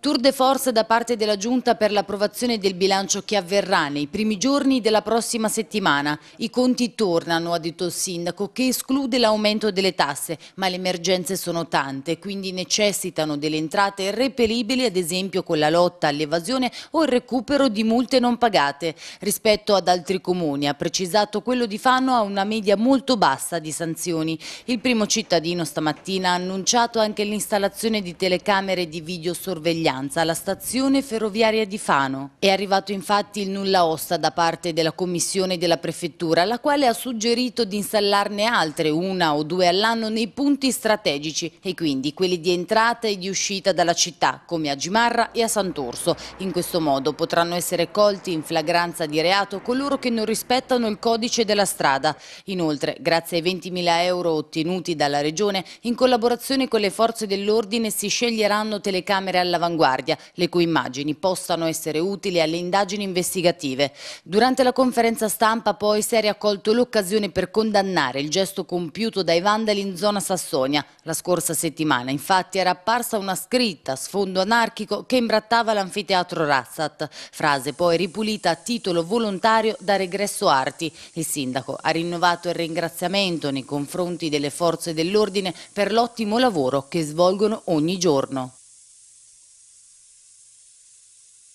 Tour de force da parte della Giunta per l'approvazione del bilancio che avverrà nei primi giorni della prossima settimana. I conti tornano, ha detto il sindaco, che esclude l'aumento delle tasse, ma le emergenze sono tante, quindi necessitano delle entrate reperibili, ad esempio con la lotta all'evasione o il recupero di multe non pagate. Rispetto ad altri comuni, ha precisato quello di Fano ha una media molto bassa di sanzioni. Il primo cittadino stamattina ha annunciato anche l'installazione di telecamere di videosorveglianza sorveglianza alla stazione ferroviaria di Fano. È arrivato infatti il nulla osta da parte della commissione della prefettura, la quale ha suggerito di installarne altre, una o due all'anno, nei punti strategici e quindi quelli di entrata e di uscita dalla città, come a Gimarra e a Sant'Orso. In questo modo potranno essere colti in flagranza di reato coloro che non rispettano il codice della strada. Inoltre, grazie ai 20.000 euro ottenuti dalla Regione, in collaborazione con le forze dell'ordine si sceglieranno telecamere all'avanguardia all'avanguardia, le cui immagini possano essere utili alle indagini investigative. Durante la conferenza stampa poi si è riaccolto l'occasione per condannare il gesto compiuto dai vandali in zona Sassonia. La scorsa settimana infatti era apparsa una scritta a sfondo anarchico che imbrattava l'anfiteatro Razzat, frase poi ripulita a titolo volontario da Regresso Arti. Il sindaco ha rinnovato il ringraziamento nei confronti delle forze dell'ordine per l'ottimo lavoro che svolgono ogni giorno.